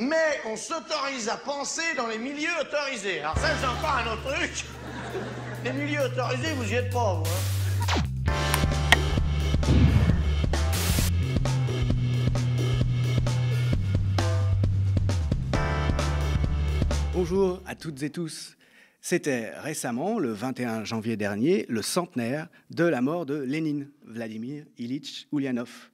mais on s'autorise à penser dans les milieux autorisés. Alors ça, c'est encore un autre truc. Les milieux autorisés, vous y êtes pas, vous. Hein. Bonjour à toutes et tous. C'était récemment, le 21 janvier dernier, le centenaire de la mort de Lénine, Vladimir Ilitch Ulyanov.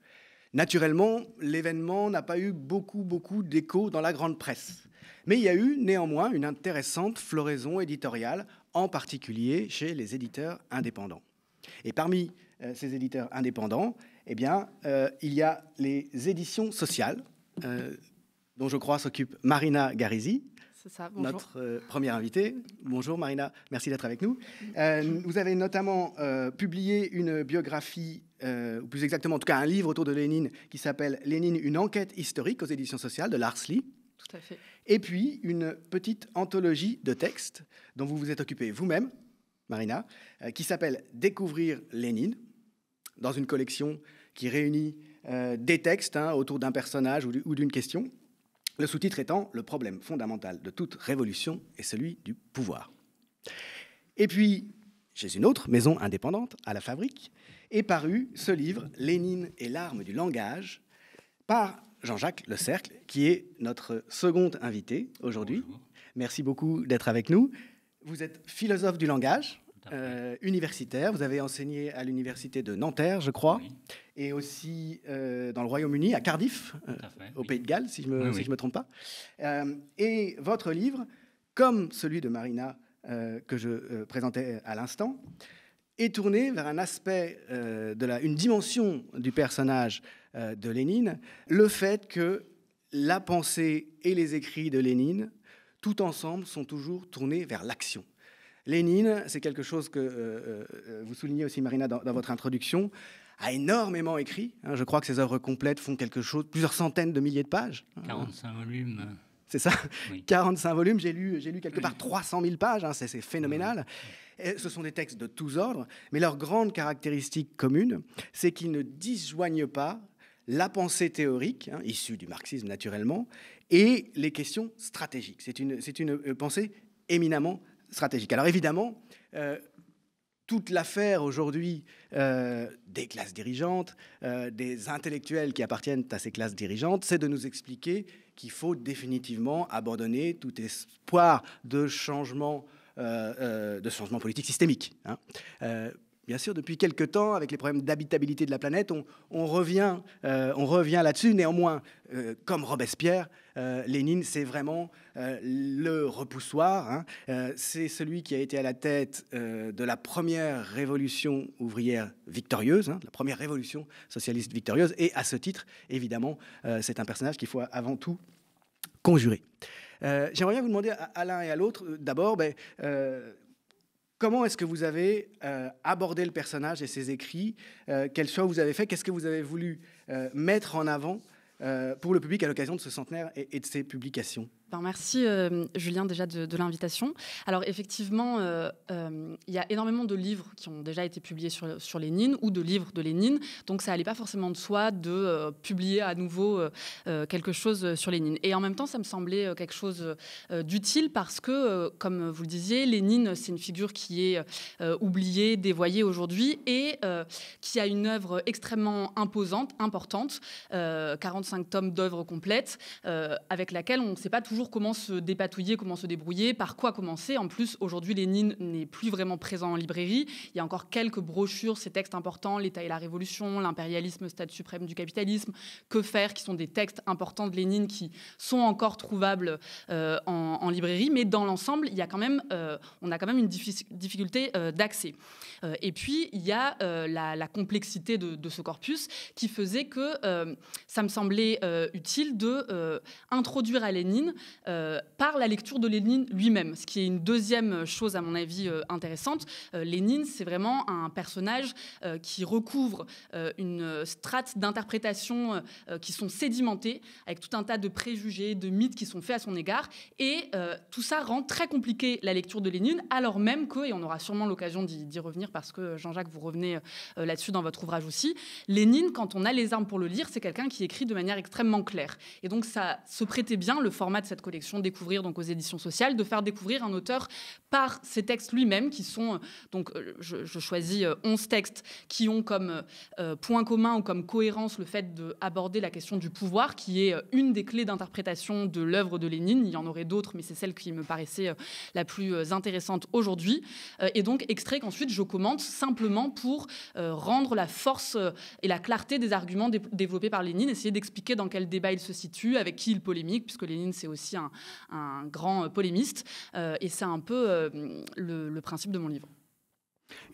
Naturellement, l'événement n'a pas eu beaucoup, beaucoup d'écho dans la grande presse. Mais il y a eu néanmoins une intéressante floraison éditoriale, en particulier chez les éditeurs indépendants. Et parmi euh, ces éditeurs indépendants, eh euh, il y a les éditions sociales, euh, dont je crois s'occupe Marina Garizi, notre euh, première invitée. Bonjour Marina, merci d'être avec nous. Euh, vous avez notamment euh, publié une biographie, ou plus exactement en tout cas un livre autour de Lénine qui s'appelle Lénine, une enquête historique aux éditions sociales de Larsly. Tout à fait. Et puis une petite anthologie de textes dont vous vous êtes occupée vous-même, Marina, qui s'appelle Découvrir Lénine, dans une collection qui réunit des textes hein, autour d'un personnage ou d'une question. Le sous-titre étant Le problème fondamental de toute révolution est celui du pouvoir. Et puis, chez une autre maison indépendante, à la fabrique, est paru ce livre, Lénine et l'arme du langage, par Jean-Jacques Le Cercle, qui est notre second invité aujourd'hui. Merci beaucoup d'être avec nous. Vous êtes philosophe du langage, euh, universitaire. Vous avez enseigné à l'université de Nanterre, je crois, et aussi euh, dans le Royaume-Uni, à Cardiff, euh, au Pays de Galles, si je ne me, trompe pas. et votre livre, comme celui de Marina que je présentais à l'instant, est tourné vers un aspect, de la, une dimension du personnage de Lénine, le fait que la pensée et les écrits de Lénine, tout ensemble, sont toujours tournés vers l'action. Lénine, c'est quelque chose que euh, euh, euh, vous soulignez aussi, Marina, dans, votre introduction, a énormément écrit. Hein. je crois que ses œuvres complètes font quelque chose, plusieurs centaines de milliers de pages. 45 hein. volumes. C'est ça 45 volumes, j'ai lu, quelque part 300 000 pages, hein, c'est, phénoménal. ce sont des textes de tous ordres, mais leur grande caractéristique commune, c'est qu'ils ne disjoignent pas la pensée théorique, issue du marxisme naturellement, et les questions stratégiques. C'est une, c'est une pensée éminemment alors évidemment, euh, toute l'affaire aujourd'hui euh, des classes dirigeantes, euh, des intellectuels qui appartiennent à ces classes dirigeantes, c'est de nous expliquer qu'il faut définitivement abandonner tout espoir de changement, de changement politique systémique. Hein. Bien sûr, depuis quelques temps, avec les problèmes d'habitabilité de la planète, on, revient, euh, revient là-dessus. Néanmoins, euh, comme Robespierre, euh, Lénine, c'est vraiment le repoussoir. Hein. c'est celui qui a été à la tête de la première révolution ouvrière victorieuse, hein, la première révolution socialiste victorieuse. Et à ce titre, évidemment, c'est un personnage qu'il faut avant tout conjurer. J'aimerais bien vous demander à, l'un et à l'autre, d'abord, ben, Comment est-ce que vous avez euh, abordé le personnage et ses écrits euh, Quel choix vous avez fait Qu'est-ce que vous avez voulu euh, mettre en avant pour le public à l'occasion de ce centenaire et, et de ses publications ben, merci euh, Julien déjà de, l'invitation. Alors effectivement, euh, euh, il y a énormément de livres qui ont déjà été publiés sur, sur Lénine ou de livres de Lénine, donc ça n'allait pas forcément de soi de publier à nouveau quelque chose sur Lénine. Et en même temps, ça me semblait quelque chose d'utile parce que, comme vous le disiez, Lénine, c'est une figure qui est oubliée, dévoyée aujourd'hui et qui a une œuvre extrêmement imposante, importante, 45 tomes d'œuvres complètes, avec laquelle on ne sait pas tout comment se dépatouiller, comment se débrouiller, par quoi commencer. En plus, aujourd'hui, Lénine n'est plus vraiment présent en librairie. Il y a encore quelques brochures, ces textes importants, L'État et la Révolution, L'impérialisme, Stade suprême du capitalisme, Que faire, qui sont des textes importants de Lénine qui sont encore trouvables euh, en, librairie. Mais dans l'ensemble, il y a quand même, euh, on a quand même une difficulté euh, d'accès. et puis, il y a la, complexité de, ce corpus qui faisait que ça me semblait utile de introduire à Lénine euh, par la lecture de Lénine lui-même, ce qui est une deuxième chose à mon avis euh, intéressante. Euh, Lénine, c'est vraiment un personnage qui recouvre une strate d'interprétation qui sont sédimentées, avec tout un tas de préjugés, de mythes qui sont faits à son égard, et tout ça rend très compliqué la lecture de Lénine, alors même que, et on aura sûrement l'occasion d'y revenir parce que Jean-Jacques, vous revenez là-dessus dans votre ouvrage aussi, Lénine, quand on a les armes pour le lire, c'est quelqu'un qui écrit de manière extrêmement claire. Et donc ça se prêtait bien le format de cette collection découvrir donc aux éditions sociales, de faire découvrir un auteur par ses textes lui-même, qui sont euh, donc euh, je, choisis 11 euh, textes qui ont comme point commun ou comme cohérence le fait d'aborder la question du pouvoir, qui est une des clés d'interprétation de l'œuvre de Lénine. Il y en aurait d'autres, mais c'est celle qui me paraissait la plus intéressante aujourd'hui. Et donc extrait qu'ensuite je commente simplement pour rendre la force et la clarté des arguments développés par Lénine, essayer d'expliquer dans quel débat il se situe, avec qui il polémique, puisque Lénine c'est aussi un, grand euh, polémiste. Euh, et c'est un peu euh, le, principe de mon livre.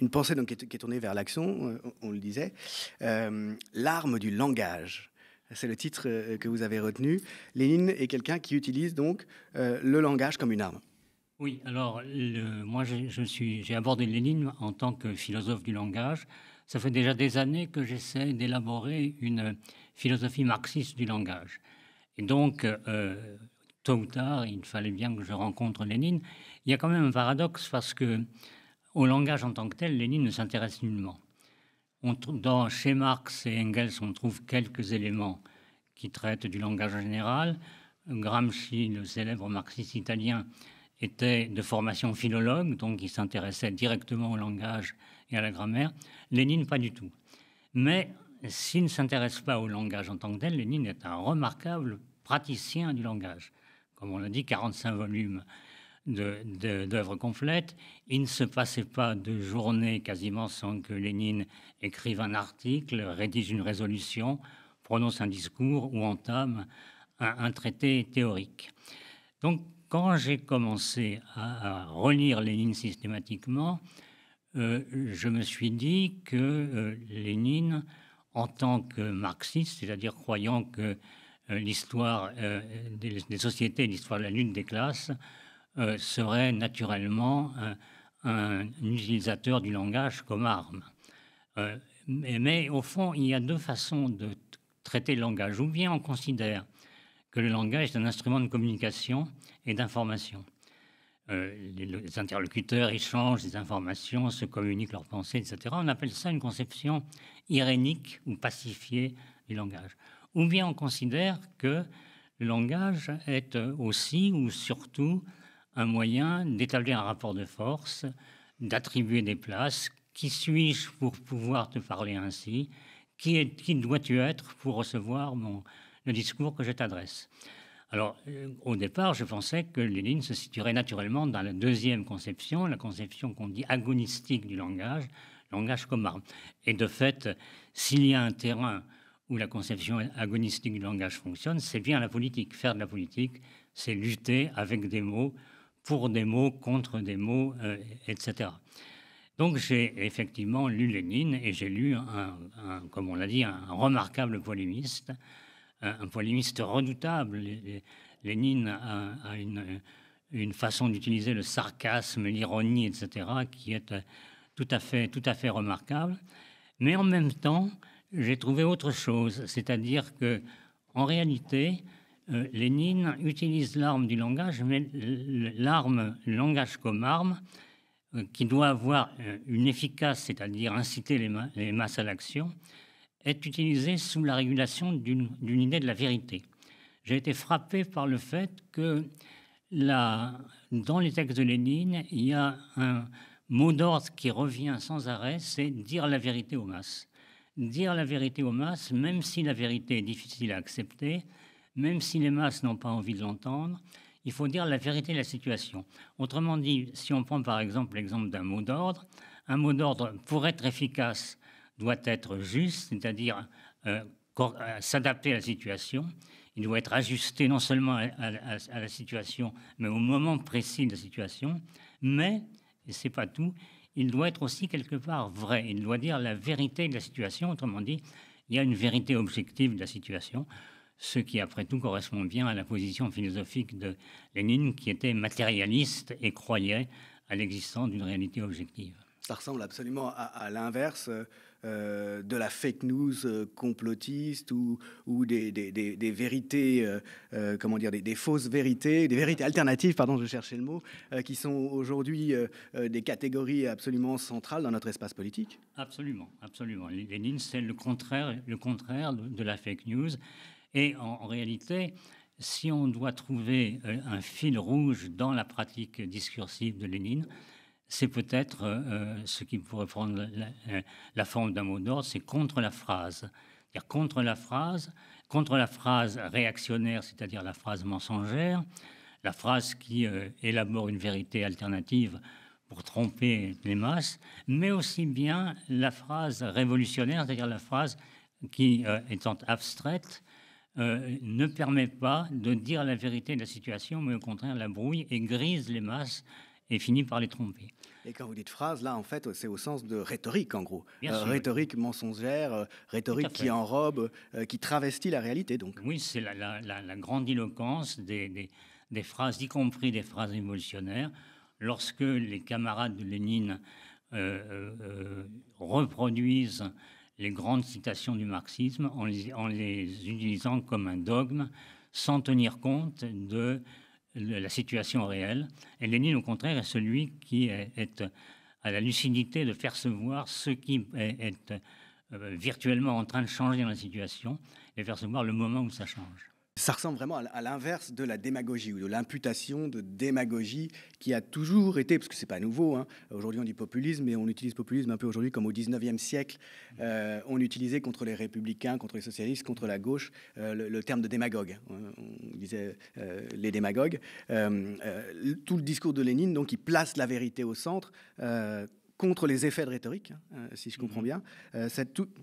Une pensée donc, qui, est, tournée vers l'action, on, le disait. L'arme du langage, c'est le titre que vous avez retenu. Lénine est quelqu'un qui utilise donc le langage comme une arme. Oui, alors le, moi j'ai abordé Lénine en tant que philosophe du langage. Ça fait déjà des années que j'essaie d'élaborer une philosophie marxiste du langage. Et donc tôt ou tard, il fallait bien que je rencontre Lénine. Il y a quand même un paradoxe parce que au langage en tant que tel, Lénine ne s'intéresse nullement. dans, chez Marx et Engels, on trouve quelques éléments qui traitent du langage en général. Gramsci, le célèbre marxiste italien, était de formation philologue, donc il s'intéressait directement au langage et à la grammaire. Lénine, pas du tout. Mais s'il ne s'intéresse pas au langage en tant que tel, Lénine est un remarquable praticien du langage comme on l'a dit, 45 volumes d'œuvres complètes. Il ne se passait pas de journée quasiment sans que Lénine écrive un article, rédige une résolution, prononce un discours ou entame un, traité théorique. Donc, quand j'ai commencé à, relire Lénine systématiquement, euh, je me suis dit que euh, Lénine, en tant que marxiste, c'est-à-dire croyant que euh, l'histoire euh, des, sociétés, l'histoire de la lutte des classes, euh, serait naturellement un, utilisateur du langage comme arme. mais, au fond, il y a deux façons de traiter le langage. Ou bien on considère que le langage est un instrument de communication et d'information. les, les, interlocuteurs échangent des informations, se communiquent leurs pensées, etc. On appelle ça une conception irénique ou pacifiée du langage ou bien on considère que le langage est aussi ou surtout un moyen d'établir un rapport de force, d'attribuer des places. Qui suis-je pour pouvoir te parler ainsi Qui, dois-tu être pour recevoir mon, le discours que je t'adresse Alors, euh, au départ, je pensais que lignes se situerait naturellement dans la deuxième conception, la conception qu'on dit agonistique du langage, langage commun. Et de fait, s'il y a un terrain où la conception agonistique du langage fonctionne, c'est bien la politique. Faire de la politique, c'est lutter avec des mots, pour des mots, contre des mots, euh, etc. Donc j'ai effectivement lu Lénine et j'ai lu, un, comme on l'a dit, un remarquable polémiste, un, polémiste redoutable. Lénine a, une, une, façon d'utiliser le sarcasme, l'ironie, etc., qui est euh, tout à fait, tout à fait remarquable. Mais en même temps, j'ai trouvé autre chose, c'est-à-dire que, en réalité, euh, Lénine utilise l'arme du langage, mais l'arme, le langage comme arme, euh, qui doit avoir euh, une efficace, c'est-à-dire inciter les, les, masses à l'action, est utilisée sous la régulation d'une idée de la vérité. J'ai été frappé par le fait que dans les textes de Lénine, il y a un mot d'ordre qui revient sans arrêt, c'est dire la vérité aux masses dire la vérité aux masses, même si la vérité est difficile à accepter, même si les masses n'ont pas envie de l'entendre, il faut dire la vérité de la situation. Autrement dit, si on prend par exemple l'exemple d'un mot d'ordre, un mot d'ordre, pour être efficace, doit être juste, c'est-à-dire euh, euh, s'adapter à la situation. Il doit être ajusté non seulement à, la situation, mais au moment précis de la situation. Mais, et c'est pas tout, il doit être aussi quelque part vrai. Il doit dire la vérité de la situation. Autrement dit, il y a une vérité objective de la situation, ce qui après tout correspond bien à la position philosophique de Lénine qui était matérialiste et croyait à l'existence d'une réalité objective. Ça ressemble absolument à, l'inverse euh, de la fake news euh, complotiste ou, ou des, des, vérités, euh, comment dire, des, fausses vérités, des vérités alternatives, pardon, je cherchais le mot, qui sont aujourd'hui des catégories absolument centrales dans notre espace politique Absolument, absolument. Lénine, c'est le contraire, le contraire de la fake news. Et en, en réalité, si on doit trouver un fil rouge dans la pratique discursive de Lénine, c'est peut-être euh, euh, ce qui pourrait prendre euh, la, forme d'un mot d'ordre, c'est contre la phrase. contre la phrase, contre la phrase réactionnaire, c'est-à-dire la phrase mensongère, la phrase qui élabore une vérité alternative pour tromper les masses, mais aussi bien la phrase révolutionnaire, c'est-à-dire la phrase qui, étant abstraite, ne permet pas de dire la vérité de la situation, mais au contraire la brouille et grise les masses et finit par les tromper. Et quand vous dites phrase, là, en fait, c'est au sens de rhétorique, en gros. Euh, rhétorique mensongère, euh, rhétorique qui enrobe, euh, qui travestit la réalité, donc. Oui, c'est la, grande la, des, phrases, y compris des phrases émotionnaires. Lorsque les camarades de Lénine reproduisent les grandes citations du marxisme en en les utilisant comme un dogme, sans tenir compte de la situation réelle, et Lénine, au contraire, est celui qui est, à la lucidité de faire voir ce qui est, euh, virtuellement en train de changer dans la situation et voir le moment où ça change ça ressemble vraiment à l'inverse de la démagogie ou de l'imputation de démagogie qui a toujours été, parce que c'est pas nouveau, hein, aujourd'hui on dit populisme, mais on utilise populisme un peu aujourd'hui comme au 19e siècle, euh, on utilisait contre les républicains, contre les socialistes, contre la gauche, euh, le, terme de démagogue. Hein, on disait euh, les démagogues. tout le discours de Lénine, donc, il place la vérité au centre contre les effets de rhétorique, hein, euh, si je comprends mhm. bien. Euh,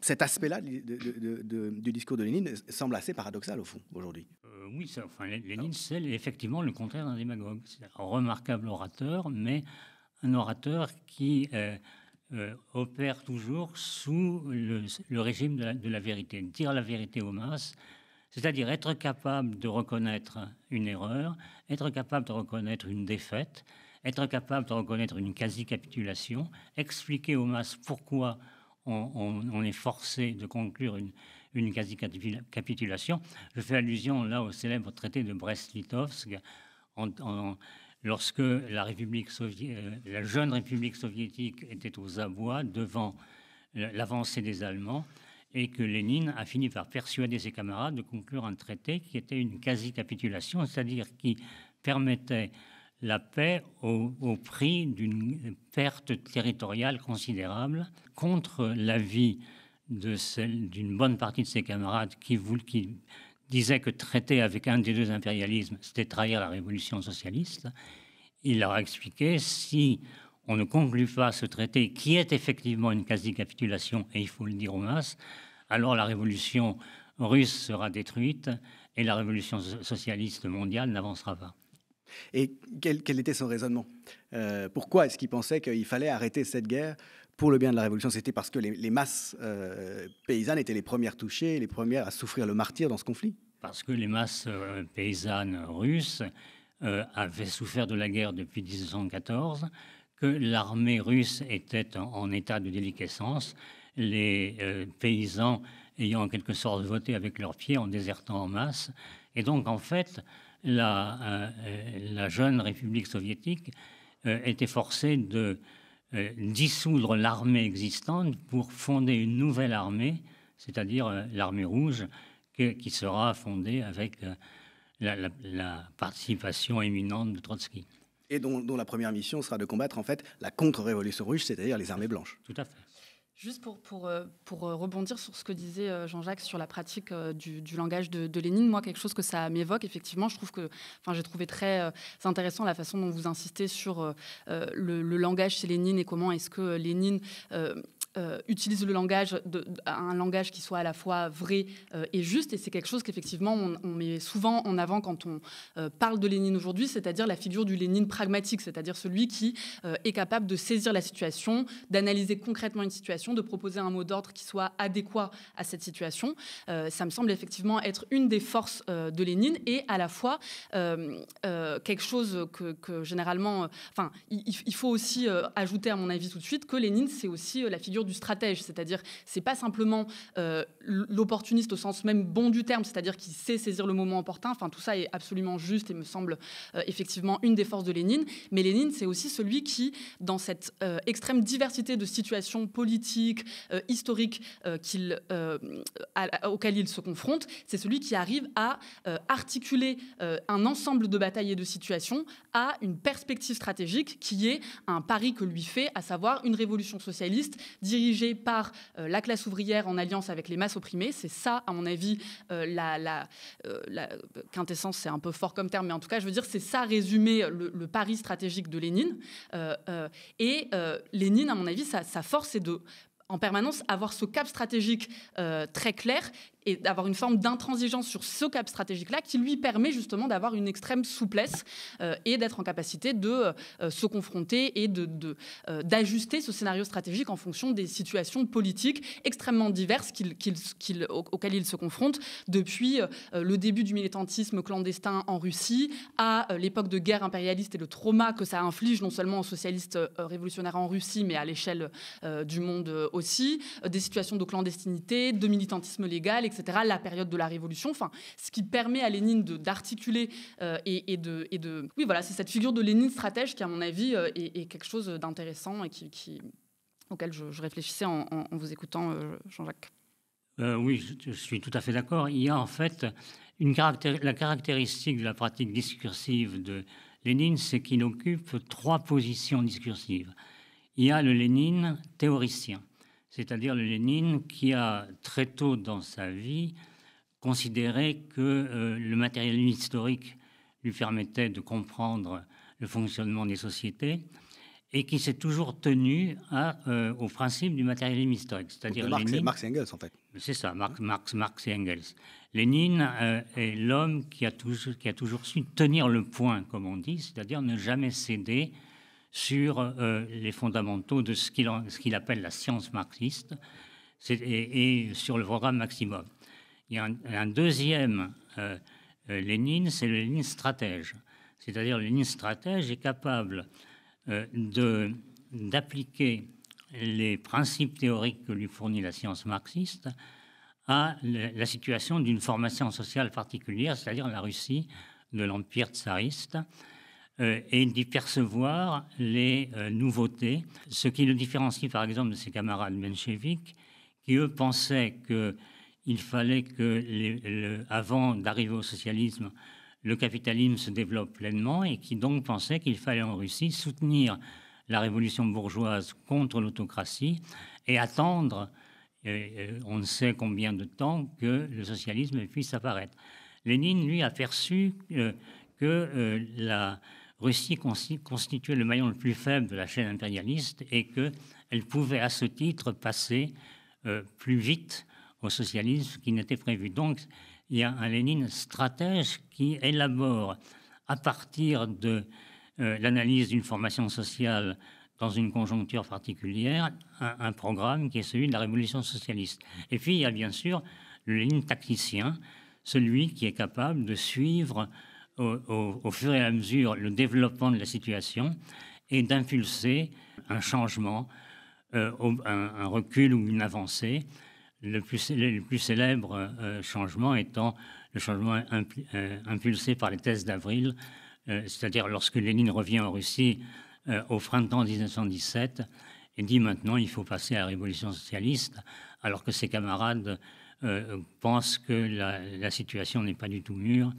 cet aspect-là du discours de Lénine semble assez paradoxal, au fond, aujourd'hui. Euh, oui, enfin, Lénine, c'est effectivement le contraire d'un démagogue. C'est un remarquable orateur, mais un orateur qui opère toujours sous le, régime de la, vérité, dire la vérité aux masses, c'est-à-dire être capable de reconnaître une erreur, être capable de reconnaître une défaite, être capable de reconnaître une quasi-capitulation, expliquer aux masses pourquoi on, est forcé de conclure une, quasi-capitulation. Je fais allusion là au célèbre traité de Brest-Litovsk, lorsque la, euh, la jeune République soviétique était aux abois devant l'avancée des Allemands et que Lénine a fini par persuader ses camarades de conclure un traité qui était une quasi-capitulation, c'est-à-dire qui permettait la paix au, prix d'une perte territoriale considérable contre l'avis d'une bonne partie de ses camarades qui, qui disaient que traiter avec un des deux impérialismes, c'était trahir la révolution socialiste. Il leur a expliqué si on ne conclut pas ce traité, qui est effectivement une quasi-capitulation, et il faut le dire aux masses, alors la révolution russe sera détruite et la révolution socialiste mondiale n'avancera pas. Et quel, était son raisonnement euh, Pourquoi est-ce qu'il pensait qu'il fallait arrêter cette guerre pour le bien de la Révolution C'était parce que les, masses euh, paysannes étaient les premières touchées, les premières à souffrir le martyr dans ce conflit Parce que les masses euh, paysannes russes avaient souffert de la guerre depuis 1914, que l'armée russe était en, en, état de déliquescence, les paysans ayant en quelque sorte voté avec leurs pieds en désertant en masse. Et donc, en fait, euh, la, jeune République soviétique était euh, forcée de euh, dissoudre l'armée existante pour fonder une nouvelle armée, c'est-à-dire l'armée rouge, qui sera fondée avec la, participation éminente de Trotsky. Et dont, la première mission sera de combattre en fait la contre-révolution rouge, c'est-à-dire les armées blanches. Tout à fait. Juste pour, pour, euh, pour, euh, rebondir sur ce que disait euh, Jean-Jacques sur la pratique du, langage de, Lénine, moi, quelque chose que ça m'évoque, effectivement, je trouve que, enfin, j'ai trouvé très intéressant la façon dont vous insistez sur le, langage chez Lénine et comment est-ce que Lénine. Euh, utilise le langage, de, un langage qui soit à la fois vrai euh, et juste. Et c'est quelque chose qu'effectivement, on, met souvent en avant quand on euh, parle de Lénine aujourd'hui, c'est-à-dire la figure du Lénine pragmatique, c'est-à-dire celui qui est capable de saisir la situation, d'analyser concrètement une situation, de proposer un mot d'ordre qui soit adéquat à cette situation. ça me semble effectivement être une des forces de Lénine et à la fois quelque chose que, généralement, enfin, il, faut aussi ajouter à mon avis tout de suite que Lénine, c'est aussi la figure du stratège, c'est-à-dire c'est pas simplement euh, l'opportuniste au sens même bon du terme, c'est-à-dire qui sait saisir le moment opportun. Enfin, tout ça est absolument juste et me semble euh, effectivement une des forces de Lénine. Mais Lénine, c'est aussi celui qui, dans cette euh, extrême diversité de situations politiques, historiques auxquelles il se confronte, c'est celui qui arrive à articuler un ensemble de batailles et de situations à une perspective stratégique qui est un pari que lui fait, à savoir une révolution socialiste dirigé par euh, la classe ouvrière en alliance avec les masses opprimées. C'est ça, à mon avis, euh, la, euh, quintessence, c'est un peu fort comme terme, mais en tout cas, je veux dire, c'est ça résumé le, pari stratégique de Lénine. et Lénine, à mon avis, sa, force, c'est de en permanence avoir ce cap stratégique très clair et d'avoir une forme d'intransigeance sur ce cap stratégique-là qui lui permet justement d'avoir une extrême souplesse euh, et d'être en capacité de euh, se confronter et d'ajuster de, de, euh, ce scénario stratégique en fonction des situations politiques extrêmement diverses auxquelles il se confronte depuis le début du militantisme clandestin en Russie à l'époque de guerre impérialiste et le trauma que ça inflige non seulement aux socialistes révolutionnaires en Russie mais à l'échelle du monde aussi, des situations de clandestinité, de militantisme légal, la période de la Révolution, enfin, ce qui permet à Lénine d'articuler euh, et, de, Oui, voilà, c'est cette figure de Lénine stratège qui, à mon avis, euh, est, quelque chose d'intéressant et auquel je, réfléchissais en, vous écoutant, euh, Jean-Jacques. oui, je suis tout à fait d'accord. Il y a en fait la caractéristique de la pratique discursive de Lénine, c'est qu'il occupe trois positions discursives. Il y a le Lénine théoricien, c'est-à-dire le Lénine qui a très tôt dans sa vie considéré que euh, le matérialisme historique lui permettait de comprendre le fonctionnement des sociétés et qui s'est toujours tenu à, euh, au principe du matérialisme historique, c'est-à-dire Marx, Marx, et Engels en fait. C'est ça, Marx, Marx, Marx, et Engels. Lénine euh, est l'homme qui, qui, a toujours su tenir le point, comme on dit, c'est-à-dire ne jamais céder sur euh, les fondamentaux de ce qu'il appelle la science marxiste et, sur le programme maximum. Il y a un, deuxième euh, euh, Lénine, c'est le Lénine stratège. C'est-à-dire le Lénine stratège est capable d'appliquer les principes théoriques que lui fournit la science marxiste à la situation d'une formation sociale particulière, c'est-à-dire la Russie de l'Empire tsariste. Euh, et d'y percevoir les euh, nouveautés, ce qui le différencie par exemple de ses camarades mencheviques, qui eux pensaient qu'il fallait que, avant d'arriver au socialisme, le capitalisme se développe pleinement et qui donc pensaient qu'il fallait en Russie soutenir la révolution bourgeoise contre l'autocratie et attendre, euh, on ne sait combien de temps, que le socialisme puisse apparaître. Lénine, lui, a perçu que la, Russie constituait le maillon le plus faible de la chaîne impérialiste et qu'elle pouvait à ce titre passer euh, plus vite au socialisme qui n'était prévu. Donc il y a un Lénine stratège qui élabore à partir de euh, l'analyse d'une formation sociale dans une conjoncture particulière un, programme qui est celui de la révolution socialiste. Et puis il y a bien sûr le Lénine tacticien, celui qui est capable de suivre au, fur et à mesure le développement de la situation et d'impulser un changement, euh, un, recul ou une avancée. Le plus, le plus célèbre euh, changement étant le changement euh, impulsé par les thèses d'avril, c'est-à-dire lorsque Lénine revient en Russie au printemps 1917 et dit maintenant il faut passer à la révolution socialiste, alors que ses camarades pensent que la, la situation n'est pas du tout mûre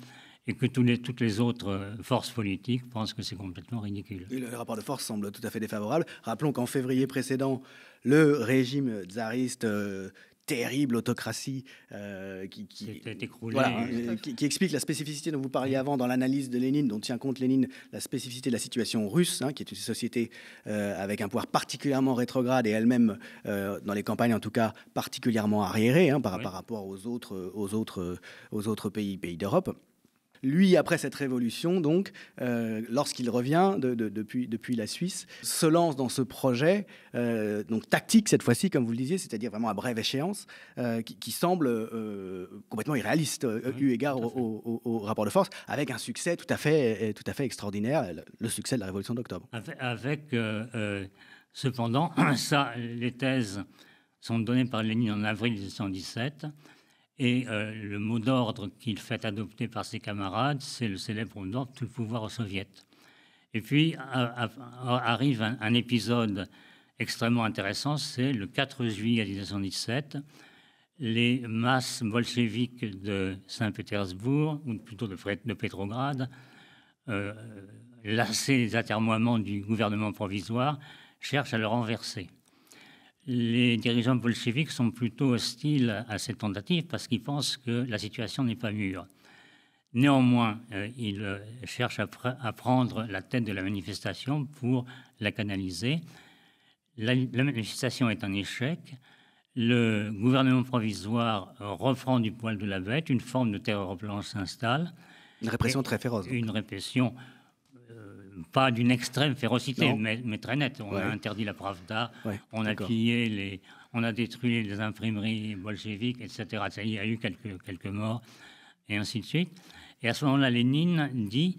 et que toutes les autres euh, forces politiques pensent que c'est complètement ridicule. le rapport de force semble tout à fait défavorable. Rappelons qu'en février précédent, le régime tsariste euh, terrible autocratie euh, qui, qui, explique la spécificité dont vous parliez avant dans l'analyse de Lénine, dont tient compte Lénine, la spécificité de la situation russe, hein, qui est une société avec un pouvoir particulièrement rétrograde et elle-même, dans les campagnes en tout cas, particulièrement arriérée hein, par, rapport aux autres, aux autres, aux autres pays, pays d'Europe. Lui, après cette révolution, donc, euh, lorsqu'il revient depuis, la Suisse, se lance dans ce projet, euh, donc tactique cette fois-ci, comme vous le disiez, c'est-à-dire vraiment à brève échéance, euh, qui, semble complètement irréaliste eu égard au, au, rapport de force, avec un succès tout à fait, tout à fait extraordinaire, le, succès de la révolution d'octobre. Avec, cependant, ça, les thèses sont données par Lénine en avril 1917. Et euh, le mot d'ordre qu'il fait adopter par ses camarades, c'est le célèbre mot d'ordre tout pouvoir aux soviets. Et puis arrive un, épisode extrêmement intéressant, c'est le 4 juillet 1917, les masses bolcheviques de Saint-Pétersbourg, ou plutôt de, de Pétrograd, euh, lassées des atermoiements du gouvernement provisoire, cherchent à le renverser les dirigeants bolcheviques sont plutôt hostiles à cette tentative parce qu'ils pensent que la situation n'est pas mûre. Néanmoins, euh, ils euh, cherchent à, prendre la tête de la manifestation pour la canaliser. La, manifestation est un échec. Le gouvernement provisoire reprend du poil de la bête. Une forme de terreur blanche s'installe. Une répression très féroce. Une répression pas d'une extrême férocité, mais, très nette. On a interdit la Pravda, on a pillé les, on a détruit les imprimeries bolcheviques, etc. Il y a eu quelques, quelques morts et ainsi de suite. Et à ce moment-là, Lénine dit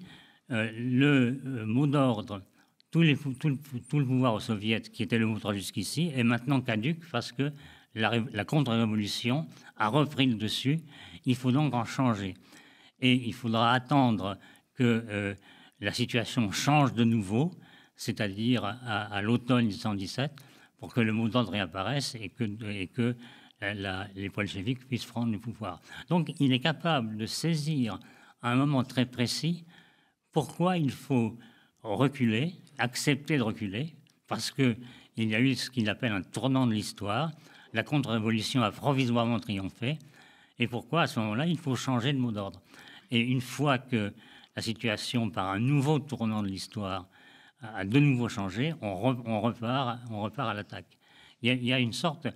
euh, le euh, mot d'ordre, tout, tout, le, pouvoir aux soviets, qui était le mot jusqu'ici, est maintenant caduque parce que la, contre-révolution a repris le dessus. Il faut donc en changer. Et il faudra attendre que euh, la situation change de nouveau, c'est-à-dire à, l'automne 1917, pour que le mot d'ordre réapparaisse et que, et que la, les bolcheviks puissent prendre le pouvoir. Donc il est capable de saisir à un moment très précis pourquoi il faut reculer, accepter de reculer, parce qu'il y a eu ce qu'il appelle un tournant de l'histoire, la contre-révolution a provisoirement triomphé, et pourquoi à ce moment-là il faut changer de mot d'ordre. Et une fois que la situation par un nouveau tournant de l'histoire a de nouveau changé, on, repart, on repart à l'attaque. Il, y, a une sorte,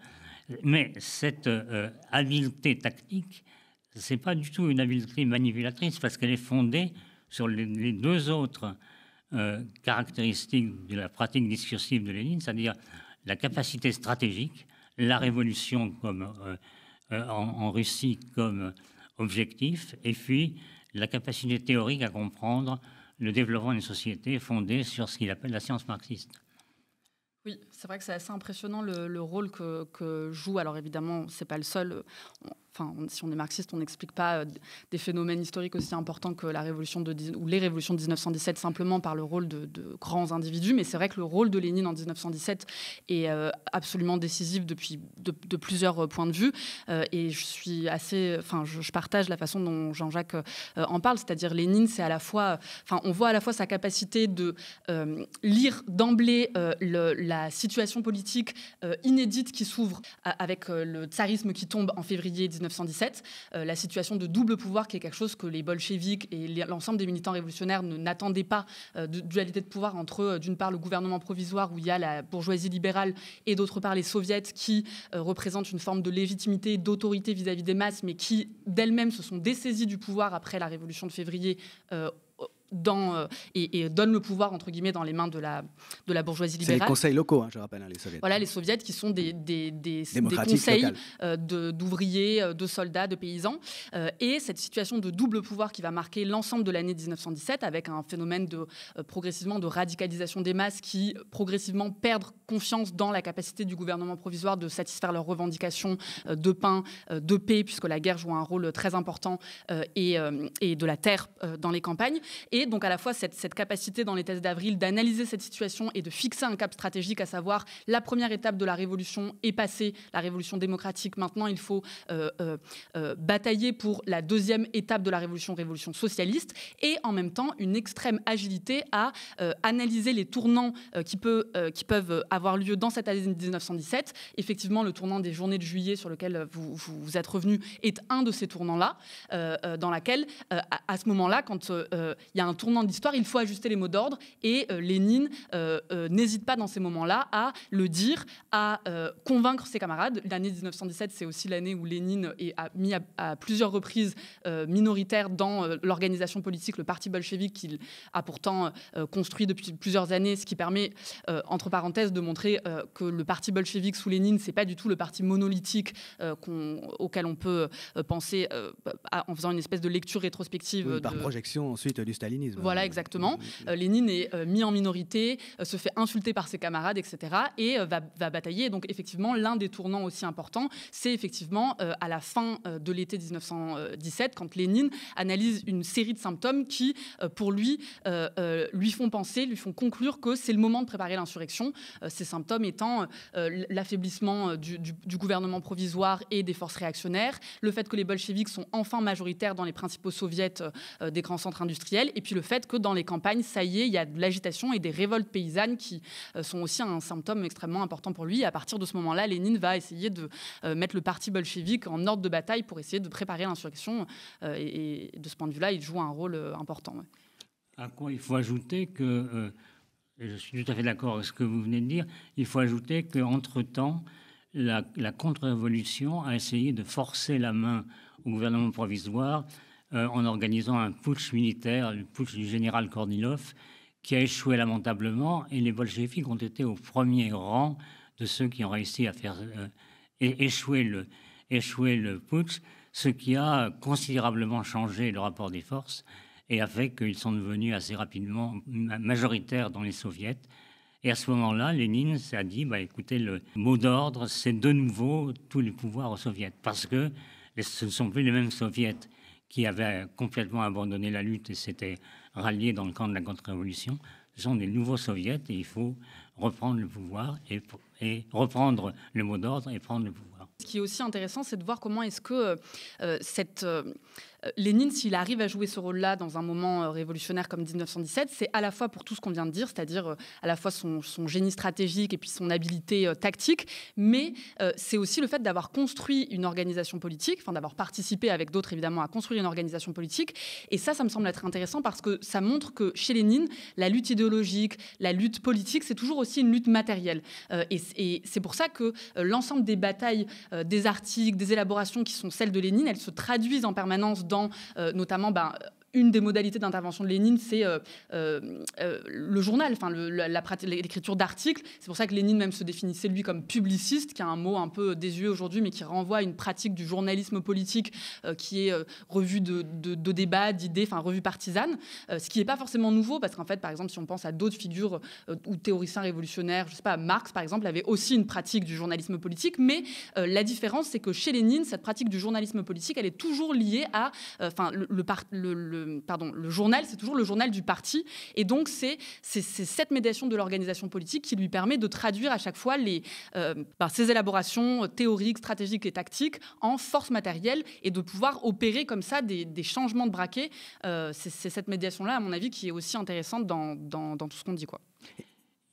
mais cette euh, habileté tactique, c'est pas du tout une habileté manipulatrice parce qu'elle est fondée sur les, deux autres euh, caractéristiques de la pratique discursive de Lénine, c'est-à-dire la capacité stratégique, la révolution comme euh, en, en, Russie comme objectif, et puis la capacité théorique à comprendre le développement d'une société fondée sur ce qu'il appelle la science marxiste. Oui, c'est vrai que c'est assez impressionnant le, rôle que, que, joue. Alors évidemment, c'est pas le seul. Enfin, si on est marxiste, on n'explique pas euh, des phénomènes historiques aussi importants que la révolution de, ou les révolutions de 1917 simplement par le rôle de, grands individus. Mais c'est vrai que le rôle de Lénine en 1917 est euh, absolument décisif depuis de, plusieurs euh, points de vue. et je suis assez, enfin, je, partage la façon dont Jean-Jacques en parle, c'est-à-dire Lénine, c'est à la fois, enfin, on voit à la fois sa capacité de lire d'emblée la situation politique inédite qui s'ouvre avec le tsarisme qui tombe en février 1917 1917, euh, la situation de double pouvoir, qui est quelque chose que les bolcheviques et l'ensemble des militants révolutionnaires n'attendaient pas, euh, de dualité de pouvoir entre, euh, d'une part, le gouvernement provisoire, où il y a la bourgeoisie libérale, et d'autre part, les soviets, qui représentent une forme de légitimité, d'autorité vis-à-vis des masses, mais qui, d'elles-mêmes, se sont dessaisies du pouvoir après la révolution de février dans, euh, et, donne le pouvoir entre guillemets dans les mains de la, de la bourgeoisie libérale. C'est les conseils locaux, hein, je rappelle, hein, les soviets. Voilà, les soviets qui sont des, des, des, conseils euh, d'ouvriers, euh, de, soldats, de paysans. et cette situation de double pouvoir qui va marquer l'ensemble de l'année 1917 avec un phénomène de progressivement de radicalisation des masses qui progressivement perdent confiance dans la capacité du gouvernement provisoire de satisfaire leurs revendications de pain, de paix, puisque la guerre joue un rôle très important et, et, de la terre dans les campagnes. Et donc à la fois cette, capacité dans les tests d'avril d'analyser cette situation et de fixer un cap stratégique, à savoir la première étape de la révolution est passée, la révolution démocratique, maintenant il faut euh, euh, euh, batailler pour la deuxième étape de la révolution, révolution socialiste, et en même temps une extrême agilité à analyser les tournants qui, peut, qui peuvent avoir lieu dans cette année 1917. Effectivement, le tournant des journées de juillet sur lequel vous, vous, êtes revenu est un de ces tournants-là, dans laquelle, à, à, ce moment-là, quand il y a un tournant d'histoire, il faut ajuster les mots d'ordre. Et euh, Lénine euh, euh, n'hésite pas dans ces moments-là à le dire, à convaincre ses camarades. L'année 1917, c'est aussi l'année où Lénine est mis à, plusieurs reprises minoritaire dans l'organisation politique, le parti bolchevique qu'il a pourtant construit depuis plusieurs années, ce qui permet, entre parenthèses, de montrer que le parti bolchevique sous Lénine, c'est pas du tout le parti monolithique auquel on peut penser en faisant une espèce de lecture rétrospective. par projection ensuite du Staline. Voilà, euh, exactement. Euh, euh, Lénine est mis en minorité, se fait insulter par ses camarades, etc. Et va, batailler. Donc, effectivement, l'un des tournants aussi importants, c'est effectivement à la fin de l'été 1917, quand Lénine analyse une série de symptômes qui, pour lui, lui font penser, lui font conclure que c'est le moment de préparer l'insurrection. ces symptômes étant l'affaiblissement du, gouvernement provisoire et des forces réactionnaires, le fait que les bolcheviks sont enfin majoritaires dans les principaux soviets des grands centres industriels, et puis le fait que dans les campagnes, ça y est, il y a de l'agitation et des révoltes paysannes qui euh, sont aussi un symptôme extrêmement important pour lui. à partir de ce moment-là, Lénine va essayer de euh, mettre le parti bolchevique en ordre de bataille pour essayer de préparer l'insurrection. Euh, et, de ce point de vue-là, il joue un rôle important. À quoi il faut ajouter que, je suis tout à fait d'accord avec ce que vous venez de dire, il faut ajouter qu'entre-temps, la, la contre-révolution a essayé de forcer la main au gouvernement provisoire euh, en organisant un putsch militaire, le putsch du général Kornilov, qui a échoué lamentablement, et les bolcheviks ont été au premier rang de ceux qui ont réussi à faire euh, échouer, le, putsch, ce qui a considérablement changé le rapport des forces et a fait qu'ils sont devenus assez rapidement majoritaires dans les soviets. Et à ce moment-là, Lénine s'est dit, bah, écoutez, le mot d'ordre, c'est de nouveau tous les pouvoirs aux soviets, parce que ce ne sont plus les mêmes soviets qui avaient complètement abandonné la lutte et s'étaient ralliés dans le camp de la contre-révolution, Ce sont des nouveaux soviets et il faut reprendre le pouvoir et, et reprendre le mot d'ordre et prendre le pouvoir. Ce qui est aussi intéressant, c'est de voir comment est-ce que euh, cette, euh, Lénine, s'il arrive à jouer ce rôle-là dans un moment euh, révolutionnaire comme 1917, c'est à la fois pour tout ce qu'on vient de dire, c'est-à-dire euh, à la fois son, génie stratégique et puis son habileté euh, tactique, mais c'est aussi le fait d'avoir construit une organisation politique, enfin d'avoir participé avec d'autres évidemment à construire une organisation politique. Et ça, ça me semble être intéressant parce que ça montre que chez Lénine, la lutte idéologique, la lutte politique, c'est toujours aussi une lutte matérielle. et, et c'est pour ça que l'ensemble des batailles, des articles, des élaborations qui sont celles de Lénine, elles se traduisent en permanence dans euh, notamment ben, une des modalités d'intervention de Lénine, c'est euh, euh, euh, le journal, enfin l'écriture d'articles. C'est pour ça que Lénine même se définissait lui comme publiciste, qui a un mot un peu désuet aujourd'hui, mais qui renvoie à une pratique du journalisme politique qui est revue de, de, débats, d'idées, enfin revue partisane, ce qui n'est pas forcément nouveau, parce qu'en fait, par exemple, si on pense à d'autres figures ou théoriciens révolutionnaires, je sais pas, Marx par exemple avait aussi une pratique du journalisme politique, mais la différence, c'est que chez Lénine, cette pratique du journalisme politique, elle est toujours liée à, enfin, le pardon, le journal, c'est toujours le journal du parti. Et donc, c'est cette médiation de l'organisation politique qui lui permet de traduire à chaque fois les, euh, ben, ses élaborations théoriques, stratégiques et tactiques en force matérielle et de pouvoir opérer comme ça des, changements de braquet. Euh, c'est cette médiation-là, à mon avis, qui est aussi intéressante dans, tout ce qu'on dit. Quoi.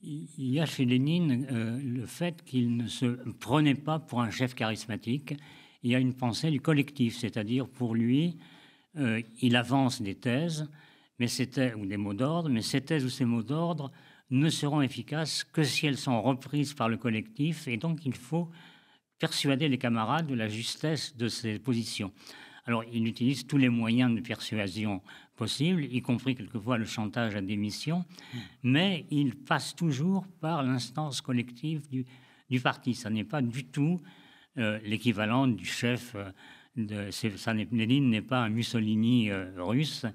Il y a chez Lénine euh, le fait qu'il ne se prenait pas pour un chef charismatique. Il y a une pensée du collectif, c'est-à-dire pour lui, euh, il avance des thèses, mais ou des mots d'ordre, mais ces thèses ou ces mots d'ordre ne seront efficaces que si elles sont reprises par le collectif, et donc il faut persuader les camarades de la justesse de ces positions. Alors il utilise tous les moyens de persuasion possibles, y compris quelquefois le chantage à démission, mais il passe toujours par l'instance collective du, parti. Ça n'est pas du tout euh, l'équivalent du chef. Euh, de n'est pas un Mussolini euh, russe.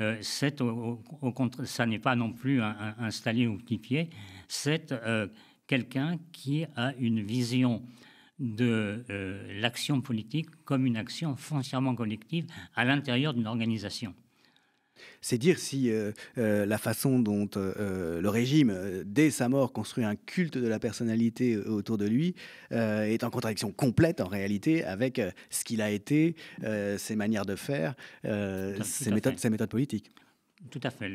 Euh, au, ça n'est pas non plus un, un, un pied. C'est euh, quelqu'un qui a une vision de l'action politique comme une action foncièrement collective à l'intérieur d'une organisation. C'est dire si euh, euh, la façon dont euh, le régime, dès sa mort, construit un culte de la personnalité autour de lui est en contradiction complète en réalité avec ce qu'il a été, ses manières de faire, ses, méthodes, politiques. Tout à fait.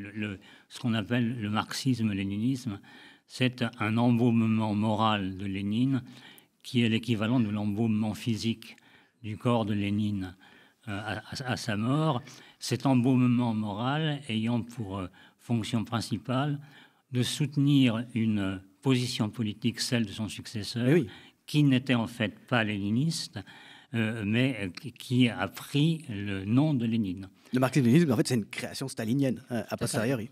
ce qu'on appelle le marxisme-léninisme, c'est un embaumement moral de Lénine qui est l'équivalent de l'embaumement physique du corps de Lénine à sa mort cet embaumement moral ayant pour euh, fonction principale de soutenir une euh, position politique, celle de son successeur, eh qui n'était en fait pas léniniste, euh, mais euh, qui a pris le nom de Lénine. Le marxisme-léninisme, en fait, c'est une création stalinienne, hein, a posteriori,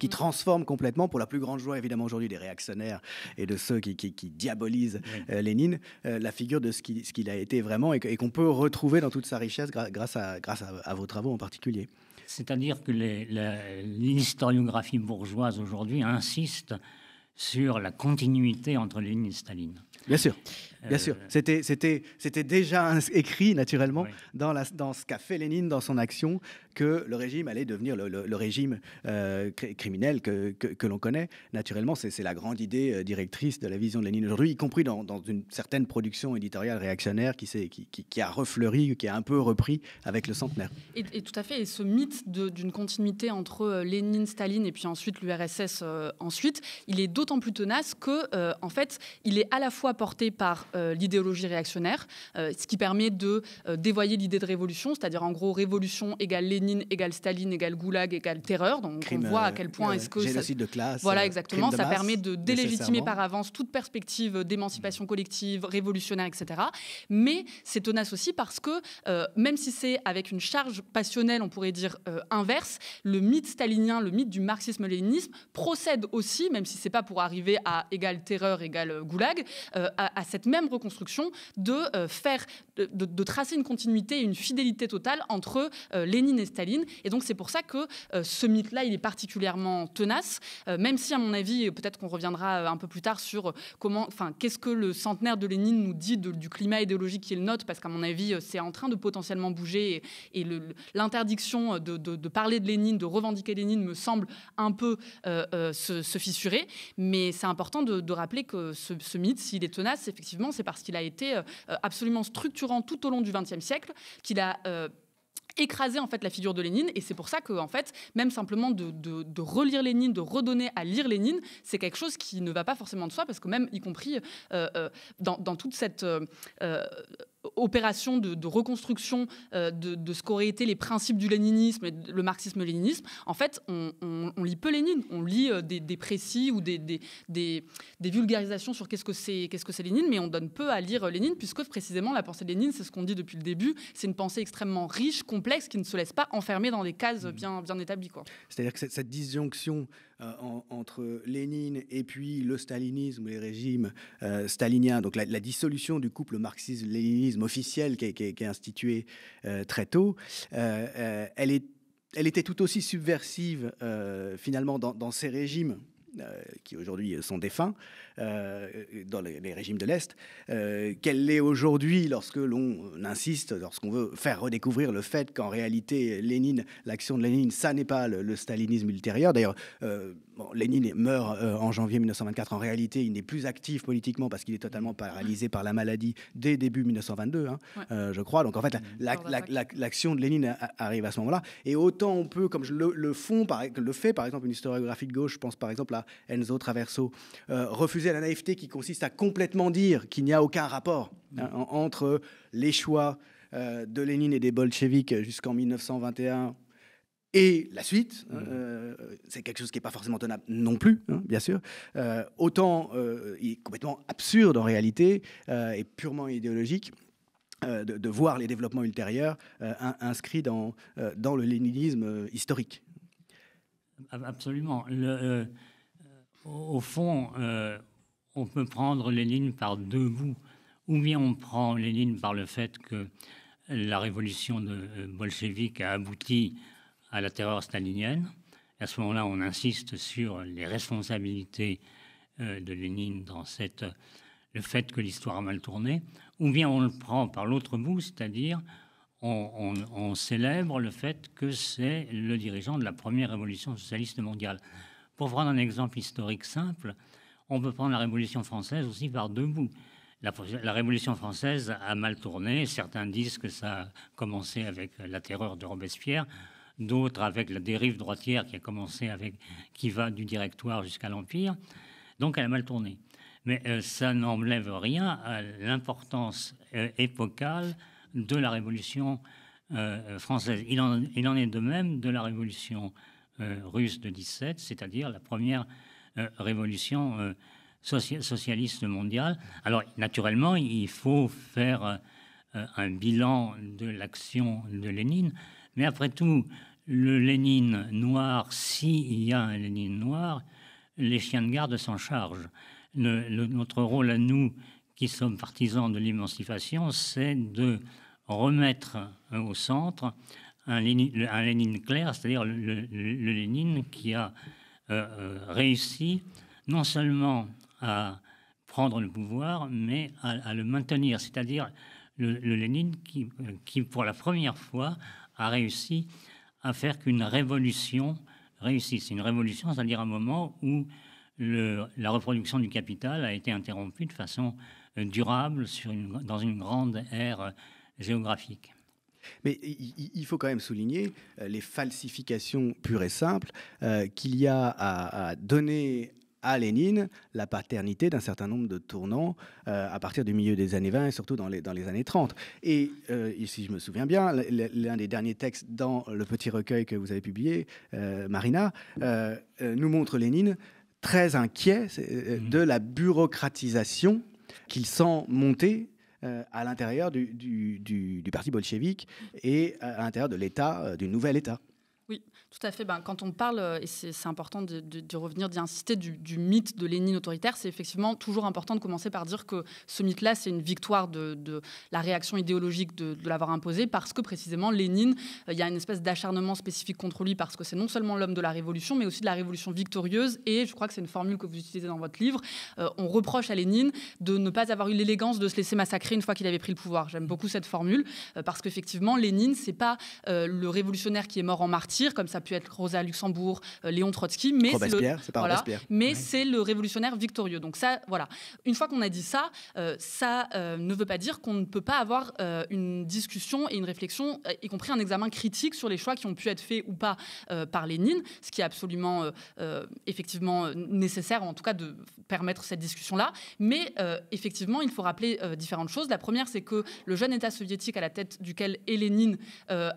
qui transforme complètement, pour la plus grande joie, évidemment, aujourd'hui, des réactionnaires et de ceux qui, diabolisent euh, Lénine, la figure de ce qu'il a été vraiment et qu'on peut retrouver dans toute sa richesse grâce à, grâce à, à vos travaux en particulier. C'est-à-dire que l'historiographie bourgeoise aujourd'hui insiste sur la continuité entre Lénine et Staline. Bien sûr. Euh, Bien sûr, c'était, c'était, c'était déjà écrit naturellement dans, la, dans ce qu'a fait Lénine dans son action que le régime allait devenir le, régime euh, criminel que, que, l'on connaît. Naturellement, c'est, c'est la grande idée euh, directrice de la vision de Lénine aujourd'hui, y compris dans, dans une certaine production éditoriale réactionnaire qui, s'est, qui, qui, a refleuri, qui a un peu repris avec le centenaire. Et, tout à fait, et ce mythe d'une continuité entre Lénine, Staline et puis ensuite l'URSS ensuite, il est d'autant plus tenace que, en fait, il est à la fois porté par euh, l'idéologie réactionnaire, euh, ce qui permet de euh, dévoyer l'idée de révolution, c'est-à-dire en gros révolution égale Lénine égale Staline égale Goulag égale terreur. Donc on voit à quel point est-ce que de classe, voilà exactement, ça permet de délégitimer par avance toute perspective d'émancipation collective, révolutionnaire, etc. Mais c'est tenace aussi parce que même si c'est avec une charge passionnelle, on pourrait dire inverse, le mythe stalinien, le mythe du marxisme-léninisme procède aussi, même si c'est pas pour arriver à égale terreur, égale goulag, euh, à, cette même reconstruction de euh, faire, de, tracer une continuité et une fidélité totale entre euh, Lénine et Staline. Et donc c'est pour ça que ce mythe-là, il est particulièrement tenace, même si à mon avis, peut-être qu'on reviendra un peu plus tard sur comment, enfin, qu'est-ce que le centenaire de Lénine nous dit du climat idéologique qu'il note, parce qu'à mon avis, c'est en train de potentiellement bouger et, l'interdiction de, parler de Lénine, de revendiquer Lénine, me semble un peu se, fissurer. Mais c'est important de, rappeler que ce, ce mythe, s'il est tenace, effectivement, c'est parce qu'il a été euh, euh, absolument structurant tout au long du XXe siècle, qu'il a euh, écrasé en fait la figure de Lénine et c'est pour ça que en fait même simplement de, relire Lénine de redonner à lire Lénine c'est quelque chose qui ne va pas forcément de soi parce que même y compris dans, toute cette opération de, reconstruction euh, de, ce qu'auraient été les principes du léninisme et le marxisme-léninisme, en fait, on, lit peu Lénine, on lit euh, des, précis ou des, des, vulgarisations sur qu'est-ce que c'est ce que Lénine, mais on donne peu à lire euh, Lénine, puisque précisément la pensée de Lénine, c'est ce qu'on dit depuis le début, c'est une pensée extrêmement riche, complexe, qui ne se laisse pas enfermer dans des cases mmh. bien, bien établies. C'est-à-dire que cette disjonction euh, entre Lénine et puis le stalinisme, les régimes euh, staliniens, donc la, dissolution du couple marxisme-léninisme officiel qui est, qui institué euh, très tôt, elle, était tout aussi subversive finalement dans ces régimes euh, qui aujourd'hui sont défunts euh, dans les, régimes de l'Est, euh, qu'elle l'est aujourd'hui lorsque l'on insiste, lorsqu'on veut faire redécouvrir le fait qu'en réalité, Lénine, l'action de Lénine, ça n'est pas le, stalinisme ultérieur. D'ailleurs, Lénine meurt en janvier 1924. En réalité, il n'est plus actif politiquement parce qu'il est totalement paralysé par la maladie dès début 1922, hein, je crois. Donc en fait, mmh. l'action de Lénine arrive à ce moment-là. Et autant on peut, comme je le, le, le fait par exemple une historiographie de gauche, je pense par exemple à Enzo Traverso, euh, refuser la naïveté qui consiste à complètement dire qu'il n'y a aucun rapport hein, entre les choix euh, de Lénine et des bolcheviks jusqu'en 1921 et la suite, hein, mmh. euh, c'est quelque chose qui n'est pas forcément tenable non plus, hein, bien sûr. autant il est complètement absurde en réalité et purement idéologique. De, voir les développements ultérieurs inscrits dans, dans le léninisme historique. Absolument. Le, au fond, euh, on peut prendre Lénine par deux bouts. Ou bien on prend Lénine par le fait que la révolution de euh, bolchevique a abouti à la terreur stalinienne. À ce moment-là, on insiste sur les responsabilités euh, de Lénine dans le fait que l'histoire a mal tourné. Ou bien on le prend par l'autre bout, c'est-à-dire on, célèbre le fait que c'est le dirigeant de la première révolution socialiste mondiale. Pour prendre un exemple historique simple, on peut prendre la Révolution française aussi par deux bouts. La, Révolution française a mal tourné. Certains disent que ça a commencé avec la terreur de Robespierre, d'autres avec la dérive droitière qui a commencé avec qui va du Directoire jusqu'à l'Empire. Donc elle a mal tourné. Mais euh, ça n'enlève rien à l'importance euh, épocale de la Révolution euh, française. Il en, il en, est de même de la Révolution euh, russe de 17, c'est-à-dire la première euh, révolution euh, socialiste mondiale. Alors, naturellement, il faut faire un bilan de l'action de Lénine, mais après tout, le Lénine noir, s'il y a un Lénine noir, les chiens de garde s'en chargent. notre rôle à nous, qui sommes partisans de l'émancipation, c'est de remettre au centre un Lénine, clair, c'est-à-dire le, Lénine qui a euh, euh, réussi non seulement à prendre le pouvoir, mais à, le maintenir, c'est-à-dire le, Lénine qui, euh, qui, pour la première fois, a réussi à faire qu'une révolution réussisse. Une révolution, c'est-à-dire un moment où la reproduction du capital a été interrompue de façon durable dans une grande ère géographique. Mais il faut quand même souligner euh, les falsifications pures et simples euh, qu'il y a à donner à Lénine la paternité d'un certain nombre de tournants euh, à partir du milieu des années 20 et surtout dans les, dans les années 30. Et si je me souviens bien, l'un des derniers textes dans le petit recueil que vous avez publié, Marina, nous montre Lénine très inquiet mmh. de la bureaucratisation qu'il sent monter euh, à l'intérieur du, du, parti bolchevique et à l'intérieur de l'État, euh, du nouvel État. Tout à fait. Ben, quand on parle, euh, et c'est important de, revenir, d'y insister, du, mythe de Lénine autoritaire, c'est effectivement toujours important de commencer par dire que ce mythe-là, c'est une victoire de, la réaction idéologique de, l'avoir imposé, parce que précisément, Lénine, euh, il y a une espèce d'acharnement spécifique contre lui, parce que c'est non seulement l'homme de la révolution, mais aussi de la révolution victorieuse. Et je crois que c'est une formule que vous utilisez dans votre livre. Euh, on reproche à Lénine de ne pas avoir eu l'élégance de se laisser massacrer une fois qu'il avait pris le pouvoir. J'aime beaucoup cette formule, parce qu'effectivement, Lénine, c'est pas le révolutionnaire qui est mort en martyr, comme ça a pu être Rosa Luxembourg, euh, Léon Trotsky, mais c'est le, révolutionnaire victorieux. Donc ça, voilà. Une fois qu'on a dit ça, euh, ça euh, ne veut pas dire qu'on ne peut pas avoir une discussion et une réflexion, y compris un examen critique sur les choix qui ont pu être faits ou pas par Lénine, ce qui est absolument effectivement nécessaire, en tout cas de permettre cette discussion-là. Mais effectivement, il faut rappeler différentes choses. La première, c'est que le jeune État soviétique à la tête duquel est Lénine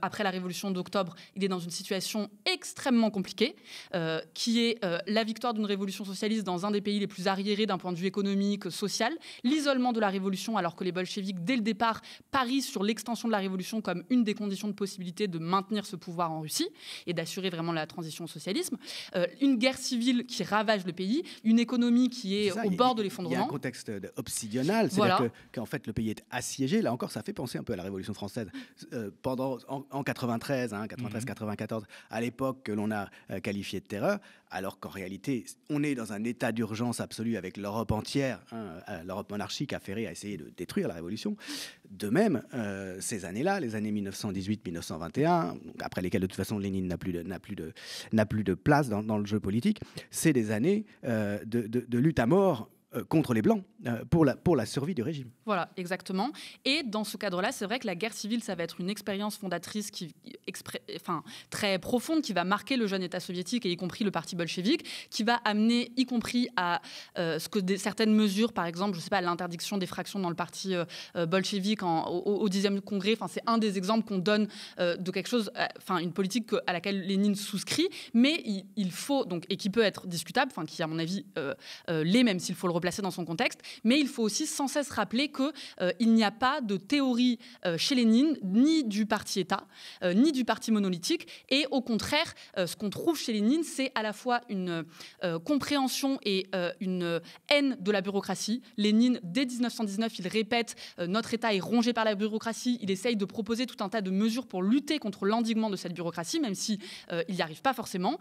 après la révolution d'octobre, il est dans une situation extrêmement compliquée, euh, qui est euh, la victoire d'une révolution socialiste dans un des pays les plus arriérés d'un point de vue économique, social, l'isolement de la révolution, alors que les bolcheviques, dès le départ, parient sur l'extension de la révolution comme une des conditions de possibilité de maintenir ce pouvoir en Russie et d'assurer vraiment la transition au socialisme, euh, une guerre civile qui ravage le pays, une économie qui est, au bord de l'effondrement. Il y a un contexte obsidional, c'est-à-dire qu'en fait le pays est assiégé. Là encore, ça fait penser un peu à la Révolution française. pendant en, en 93, hein, 93-94, l'époque que l'on a euh, qualifié de terreur, alors qu'en réalité, on est dans un état d'urgence absolu avec l'Europe entière, hein, euh, l'Europe monarchique affairée à essayer de détruire la Révolution. De même, euh, ces années-là, les années 1918-1921, après lesquelles de toute façon Lénine n'a plus, plus, plus de, place dans, le jeu politique, c'est des années de, de lutte à mort euh, contre les Blancs euh, pour la, pour la survie du régime. Voilà, exactement. Et dans ce cadre-là, c'est vrai que la guerre civile, ça va être une expérience fondatrice qui, enfin, très profonde qui va marquer le jeune État soviétique, et y compris le parti bolchevique, qui va amener, y compris à euh, ce que des, certaines mesures, par exemple, je sais pas, l'interdiction des fractions dans le parti bolchévique bolchevique en, au, 10e congrès, enfin, c'est un des exemples qu'on donne de quelque chose, enfin, une politique à laquelle Lénine souscrit, mais il, faut, donc, et qui peut être discutable, enfin, qui, à mon avis, l'est, même s'il faut le placé dans son contexte. Mais il faut aussi sans cesse rappeler qu'il euh, il n'y a pas de théorie euh, chez Lénine, ni du parti-État, euh, ni du parti monolithique. Et au contraire, ce qu'on trouve chez Lénine, c'est à la fois une compréhension et une haine de la bureaucratie. Lénine, dès 1919, il répète notre État est rongé par la bureaucratie. Il essaye de proposer tout un tas de mesures pour lutter contre l'endiguement de cette bureaucratie, même si il n'y arrive pas forcément.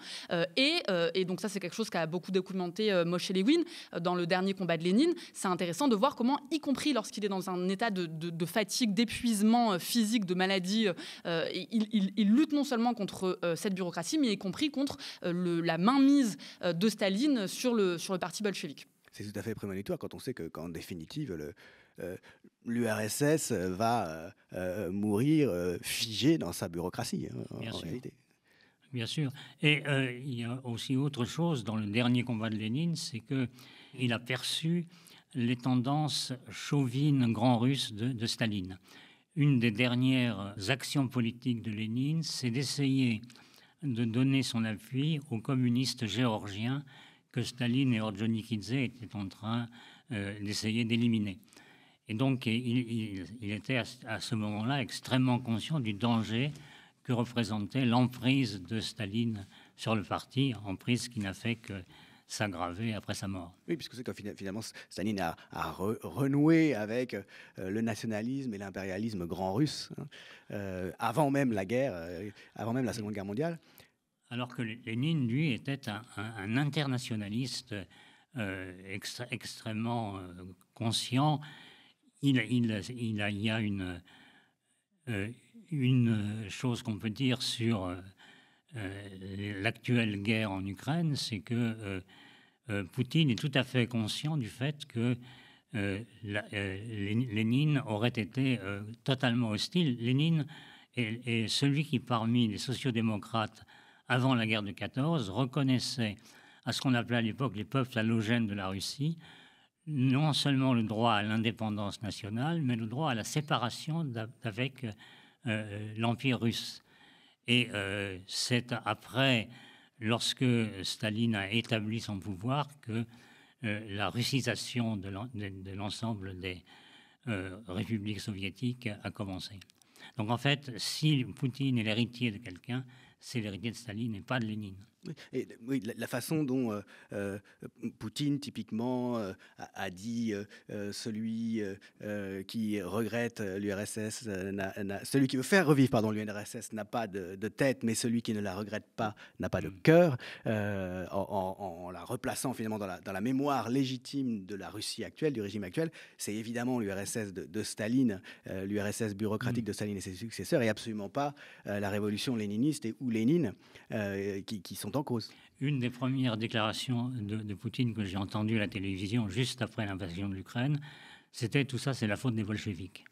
Et, et, donc ça, c'est quelque chose qu'a beaucoup documenté Moshe Lewin dans le dernier combats combat de Lénine, c'est intéressant de voir comment, y compris lorsqu'il est dans un état de, fatigue, d'épuisement euh, physique, de maladie, euh, euh, il, lutte non seulement contre cette bureaucratie, mais y compris contre la mainmise de Staline sur le, sur le parti bolchevique. C'est tout à fait prémonitoire quand on sait que, qu'en définitive, le, l'URSS va mourir figé dans sa bureaucratie, hein, réalité. Bien sûr. Et euh, il y a aussi autre chose dans le dernier combat de Lénine, c'est qu'il a perçu les tendances chauvines grand russes de, Staline. Une des dernières actions politiques de Lénine, c'est d'essayer de donner son appui aux communistes géorgiens que Staline et Orjonikidze étaient en train euh, d'essayer d'éliminer. Et donc, il, était à ce moment-là extrêmement conscient du danger que représentait l'emprise de Staline sur le parti, emprise qui n'a fait que s'aggraver après sa mort. Oui, puisque c'est que finalement Staline a, renoué avec euh, le nationalisme et l'impérialisme grand russe hein, euh, avant même la guerre, euh, avant même la Seconde Guerre mondiale. Alors que Lénine, lui, était un, internationaliste extrêmement conscient. Il, il, il, il y a une, une euh, chose qu'on peut dire sur euh, euh, l'actuelle guerre en Ukraine, c'est que Poutine est tout à fait conscient du fait que Lénine aurait été totalement hostile. Lénine est, celui qui, parmi les sociodémocrates avant la guerre de 14, reconnaissait à ce qu'on appelait à l'époque les peuples halogènes de la Russie, non seulement le droit à l'indépendance nationale, mais le droit à la séparation avec euh, l'Empire russe. Et euh, c'est après, lorsque Staline a établi son pouvoir, que euh, la russisation de l'ensemble des républiques soviétiques a commencé. Donc en fait, si Poutine est l'héritier de quelqu'un, c'est l'héritier de Staline et pas de Lénine. Et, oui, la, façon dont euh, euh, Poutine, typiquement, euh, a, dit celui qui regrette l'URSS, celui qui veut faire revivre pardon, l'URSS n'a pas de, tête, mais celui qui ne la regrette pas n'a pas de mm. cœur, en, la replaçant finalement dans la, mémoire légitime de la Russie actuelle, du régime actuel, c'est évidemment l'URSS de, Staline, l'URSS bureaucratique mm. de Staline et ses successeurs, et absolument pas la révolution léniniste et, ou Lénine qui sont une des premières déclarations de, Poutine que j'ai entendue à la télévision juste après l'invasion de l'Ukraine, c'était tout ça, c'est la faute des bolcheviques.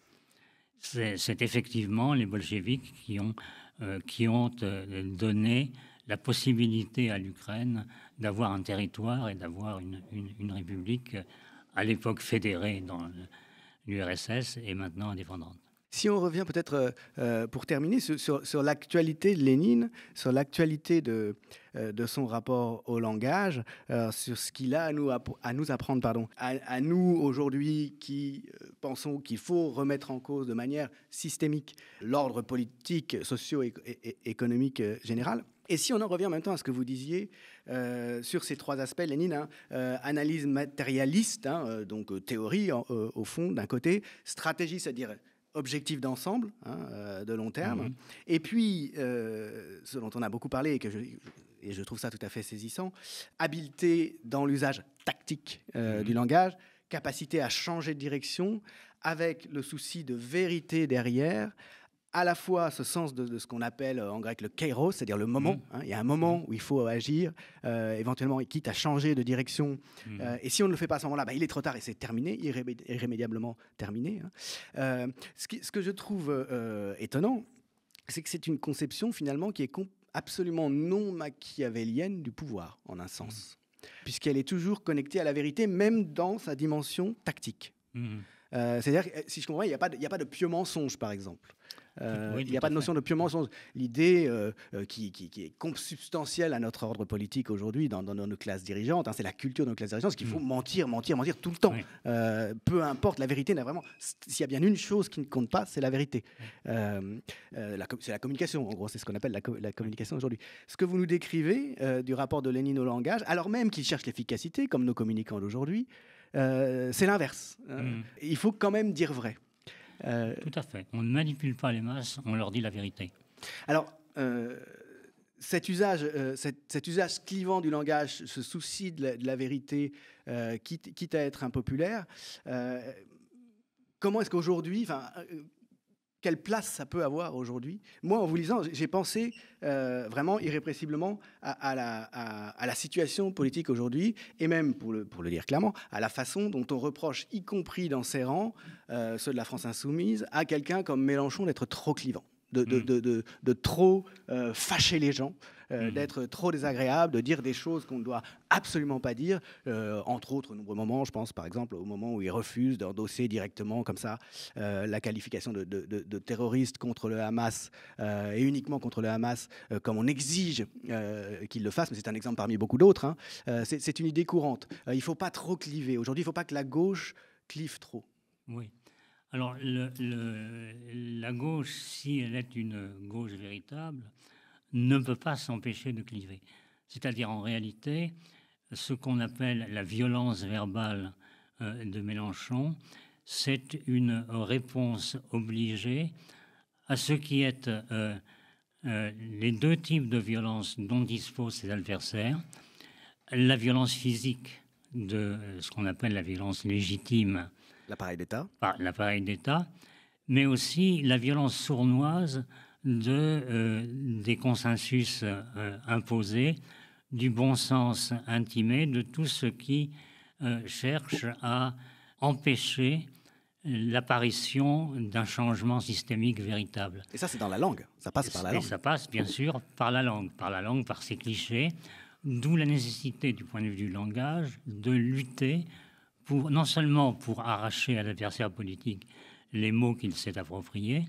C'est effectivement les bolcheviques qui ont, euh, qui ont euh, donné la possibilité à l'Ukraine d'avoir un territoire et d'avoir une, république euh, à l'époque fédérée dans l'URSS et maintenant indépendante. Si on revient peut-être euh, euh, pour terminer sur, l'actualité de Lénine, sur l'actualité de, euh, de son rapport au langage, sur ce qu'il a à nous, à nous apprendre, pardon, à, nous aujourd'hui qui pensons qu'il faut remettre en cause de manière systémique l'ordre politique, socio-économique général. Et si on en revient en même temps à ce que vous disiez sur ces trois aspects, Lénine, hein, analyse matérialiste, hein, donc théorie au fond d'un côté, stratégie, c'est-à-dire objectif d'ensemble, hein, euh, de long terme. Mhm. Et puis, euh, ce dont on a beaucoup parlé et que je, trouve ça tout à fait saisissant, habileté dans l'usage tactique euh, mhm. du langage, capacité à changer de direction avec le souci de vérité derrière, à la fois ce sens de, ce qu'on appelle euh, en grec le kairos, c'est-à-dire le moment. Mm. Hein, il y a un moment mm. où il faut agir, euh, éventuellement, quitte à changer de direction. Mm. Euh, et si on ne le fait pas à ce moment-là, bah, il est trop tard et c'est terminé, irrémédiablement terminé. Hein. Euh, ce, que je trouve étonnant, c'est que c'est une conception finalement qui est absolument non machiavélienne du pouvoir, en un sens, puisqu'elle est toujours connectée à la vérité, même dans sa dimension tactique. C'est-à-dire, si je comprends, il n'y a, a, pas de pieux mensonge, par exemple. Euh, il n'y a pas de notion de pure mensonge. L'idée euh, euh, qui, est consubstantielle à notre ordre politique aujourd'hui dans, nos classes dirigeantes, hein, c'est la culture de nos classes dirigeantes, c'est qu'il faut mm. mentir, mentir, mentir tout le temps. peu importe, la vérité n'a vraiment. S'il y a bien une chose qui ne compte pas, c'est la vérité. c'est la communication, en gros, c'est ce qu'on appelle la, communication aujourd'hui. Ce que vous nous décrivez du rapport de Lénine au langage, alors même qu'il cherche l'efficacité, comme nos communicants d'aujourd'hui, c'est l'inverse. Hein. Mm. Il faut quand même dire vrai. Euh, Tout à fait. On ne manipule pas les masses, on leur dit la vérité. Alors, euh, cet, usage, euh, cet, usage clivant du langage, ce souci de la, vérité, quitte, quitte, à être impopulaire, comment est-ce qu'aujourd'hui, quelle place ça peut avoir aujourd'hui. Moi, en vous lisant, j'ai pensé euh, vraiment irrépressiblement à, la, situation politique aujourd'hui, et même, pour le, dire clairement, à la façon dont on reproche, y compris dans ses rangs, euh, ceux de la France insoumise, à quelqu'un comme Mélenchon d'être trop clivant. Mm. de, trop euh, fâcher les gens, euh, mm. d'être trop désagréable, de dire des choses qu'on ne doit absolument pas dire. Euh, entre autres, nombreux moments, je pense par exemple au moment où il refuse d'endosser directement comme ça la qualification de, terroriste contre le Hamas et uniquement contre le Hamas, comme on exige qu'il le fasse, mais c'est un exemple parmi beaucoup d'autres. Hein. c'est une idée courante. il ne faut pas trop cliver. Aujourd'hui, il ne faut pas que la gauche clive trop. Oui. Alors, la gauche, si elle est une gauche véritable, ne peut pas s'empêcher de cliver. C'est-à-dire, en réalité, ce qu'on appelle la violence verbale euh, de Mélenchon, c'est une réponse obligée à ce qui est euh, euh, les deux types de violence dont disposent ses adversaires, la violence physique de ce qu'on appelle la violence légitime L'appareil d'État ah, l'appareil d'État, mais aussi la violence sournoise de, euh, des consensus euh, imposés, du bon sens intimé, de tout ce qui euh, cherche à empêcher l'apparition d'un changement systémique véritable. Et ça, c'est dans la langue. Ça passe par la langue. ça passe, bien sûr, par la langue, par la langue, par ces clichés. D'où la nécessité, du point de vue du langage, de lutter non seulement pour arracher à l'adversaire politique les mots qu'il s'est appropriés,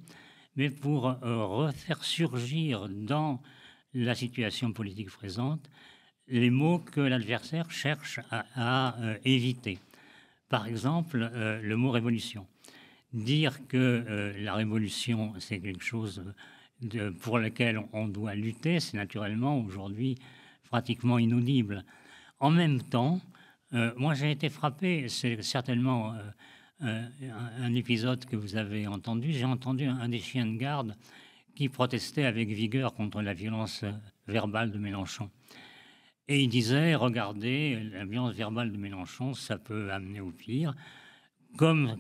mais pour euh, refaire surgir dans la situation politique présente les mots que l'adversaire cherche à, euh, éviter. Par exemple, euh, le mot révolution. Dire que la révolution, c'est quelque chose de, pour lequel on doit lutter, c'est naturellement aujourd'hui pratiquement inaudible. En même temps, euh, moi, j'ai été frappé, c'est certainement euh, euh, un épisode que vous avez entendu. J'ai entendu un des chiens de garde qui protestait avec vigueur contre la violence verbale de Mélenchon. Et il disait, regardez, la violence verbale de Mélenchon, ça peut amener au pire, comme,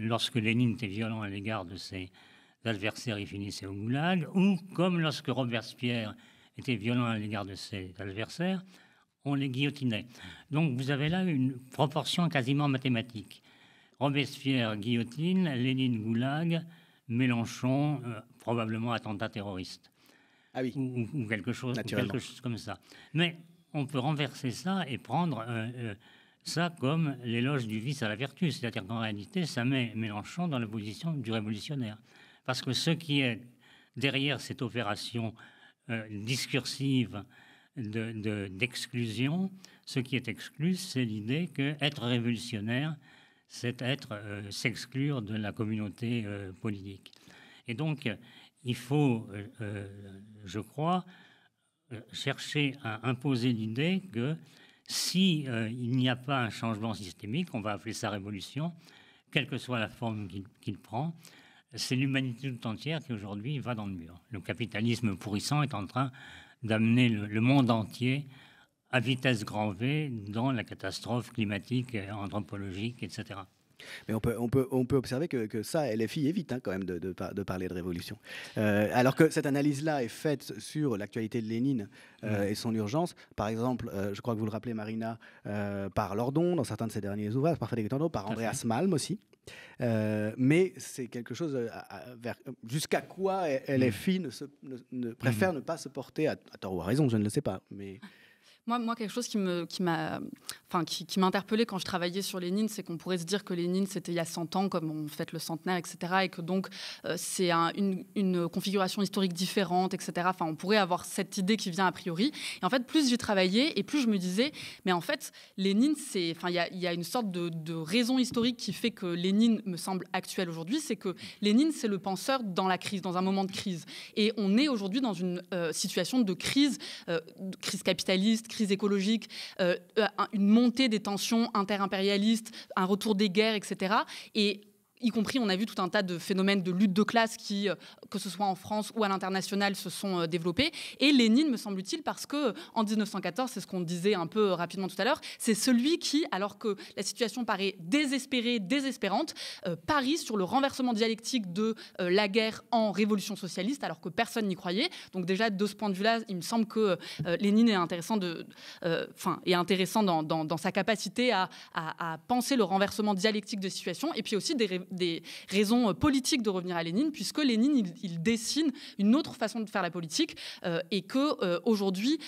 lorsque Lénine était violent à l'égard de ses adversaires, il finissait au goulag, ou comme lorsque Robespierre était violent à l'égard de ses adversaires, on les guillotinait. Donc vous avez là une proportion quasiment mathématique. Robespierre guillotine, Lénine goulag, Mélenchon euh, probablement attentat terroriste. Ah ou, quelque chose, comme ça. Mais on peut renverser ça et prendre euh, euh, ça comme l'éloge du vice à la vertu. C'est-à-dire qu'en réalité, ça met Mélenchon dans la position du révolutionnaire. Parce que ce qui est derrière cette opération discursive d'exclusion. De, d'exclusion. Ce qui est exclu, c'est l'idée qu'être révolutionnaire, c'est être euh, s'exclure de la communauté euh, politique. Et donc, il faut, euh, je crois, chercher à imposer l'idée que si il n'y a pas un changement systémique, on va appeler ça révolution, quelle que soit la forme qu'il prend, c'est l'humanité tout entière qui aujourd'hui va dans le mur. Le capitalisme pourrissant est en train d'amener le, monde entier à vitesse grand V dans la catastrophe climatique, anthropologique, etc. Mais on peut, on peut, on peut observer que, que ça, LFI évite hein, quand même de, de, parler de révolution. Euh, alors que cette analyse-là est faite sur l'actualité de Lénine euh, et son urgence. Par exemple, euh, je crois que vous le rappelez, Marina, par Lordon, dans certains de ses derniers ouvrages, par Frédéric par Andreas Malm aussi. Euh, mais c'est quelque chose euh, jusqu'à quoi les mm. filles se, ne, préfère mm. ne pas se porter, à, à tort ou à raison, je ne le sais pas. Mais Moi, moi, quelque chose qui me, qui m'a, enfin, qui, qui m'interpellait quand je travaillais sur Lénine, c'est qu'on pourrait se dire que Lénine, c'était il y a 100 ans, comme on fête le centenaire, etc., et que donc euh, c'est un, une, configuration historique différente, etc. Enfin, on pourrait avoir cette idée qui vient a priori. Et en fait, plus j'y travaillais, et plus je me disais, mais en fait, Lénine, c'est, enfin, il y a, y a, une sorte de, de raison historique qui fait que Lénine me semble actuel aujourd'hui, c'est que Lénine, c'est le penseur dans la crise, dans un moment de crise, et on est aujourd'hui dans une euh, situation de crise, euh, crise capitaliste, crise écologique, euh, euh, une montée des tensions interimpérialistes, un retour des guerres, etc. Et y compris, on a vu tout un tas de phénomènes de lutte de classe qui, euh, que ce soit en France ou à l'international, se sont euh, développés. Et Lénine, me semble-t-il, parce que en 1914, c'est ce qu'on disait un peu euh, rapidement tout à l'heure, c'est celui qui, alors que la situation paraît désespérée, désespérante, parie sur le renversement dialectique de la guerre en révolution socialiste, alors que personne n'y croyait. Donc déjà, de ce point de vue-là, il me semble que Lénine est intéressant, de, enfin, est intéressant dans, dans, sa capacité à, à, à penser le renversement dialectique de situations et puis aussi des, des raisons euh, politiques de revenir à Lénine, puisque Lénine, il, dessine une autre façon de faire la politique euh, et que euh, aujourd'hui,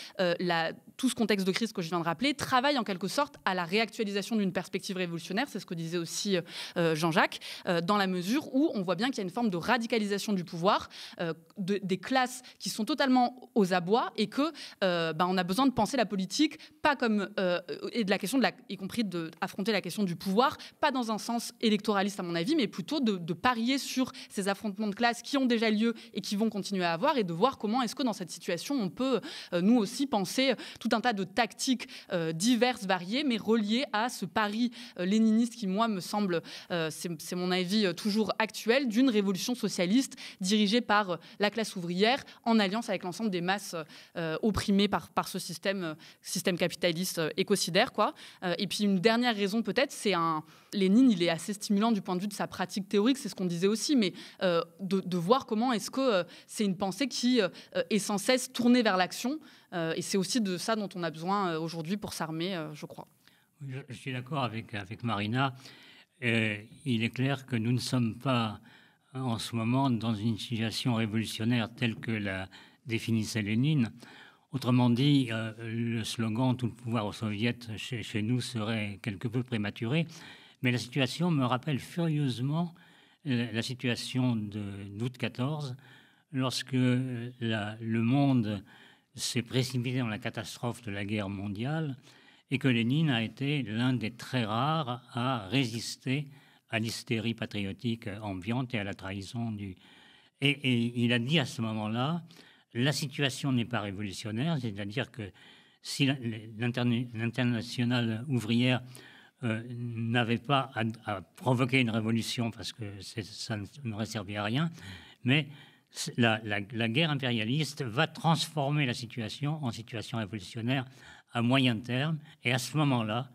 tout ce contexte de crise que je viens de rappeler travaille en quelque sorte à la réactualisation d'une perspective révolutionnaire, c'est ce que disait aussi Jean-Jacques, dans la mesure où on voit bien qu'il y a une forme de radicalisation du pouvoir, des classes qui sont totalement aux abois et que bah, on a besoin de penser la politique pas comme et de la question de la, y compris d'affronter la question du pouvoir, pas dans un sens électoraliste à mon avis mais plutôt de, parier sur ces affrontements de classe qui ont déjà lieu et qui vont continuer à avoir, et de voir comment est-ce que dans cette situation, on peut euh, nous aussi penser euh, tout un tas de tactiques euh, diverses, variées, mais reliées à ce pari léniniste qui, moi, me semble, c'est mon avis toujours actuel, d'une révolution socialiste dirigée par la classe ouvrière en alliance avec l'ensemble des masses opprimées par, par ce système, système capitaliste écocidaire. Quoi. et puis une dernière raison peut-être, c'est un, Lénine, il est assez stimulant du point de vue de sa pratique théorique, c'est ce qu'on disait aussi, mais euh, de, voir comment est-ce que euh, c'est une pensée qui euh, est sans cesse tournée vers l'action. et c'est aussi de ça dont on a besoin aujourd'hui pour s'armer, je crois. Je, suis d'accord avec, Marina. il est clair que nous ne sommes pas hein, en ce moment dans une situation révolutionnaire telle que la définissait Lénine. Autrement dit, le slogan Tout le pouvoir aux soviets chez nous serait quelque peu prématuré. Mais la situation me rappelle furieusement euh, la situation d'août 14, lorsque euh, le monde s'est précipité dans la catastrophe de la guerre mondiale et que Lénine a été l'un des très rares à résister à l'hystérie patriotique ambiante et à la trahison du... Et, et il a dit à ce moment-là, la situation n'est pas révolutionnaire, c'est-à-dire que si l'internationale ouvrière euh, n'avait pas à, provoquer une révolution parce que ça n'aurait servi à rien, mais la, guerre impérialiste va transformer la situation en situation révolutionnaire à moyen terme, et à ce moment-là,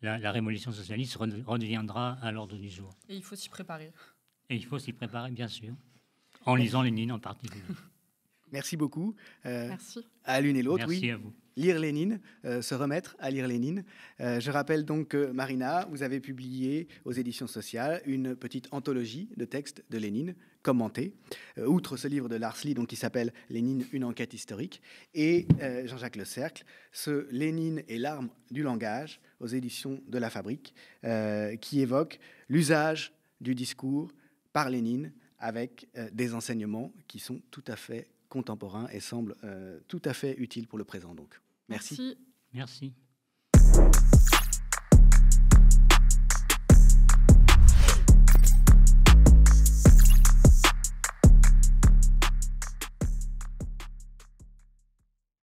la, révolution socialiste redeviendra à l'ordre du jour. Et il faut s'y préparer. Et il faut s'y préparer, bien sûr, en lisant Lénine en particulier. Merci beaucoup. Euh, Merci. À l'une et l'autre. Merci à vous lire Lénine, euh, se remettre à lire Lénine. Euh, je rappelle donc que Marina, vous avez publié aux éditions sociales une petite anthologie de textes de Lénine commentés, euh, outre ce livre de Lars Lee donc, qui s'appelle Lénine, une enquête historique, et Jean-Jacques Le Cercle, ce Lénine et l'arme du langage aux éditions de La Fabrique, qui évoque l'usage du discours par Lénine avec des enseignements qui sont tout à fait contemporains et semblent tout à fait utiles pour le présent donc. Merci. Merci.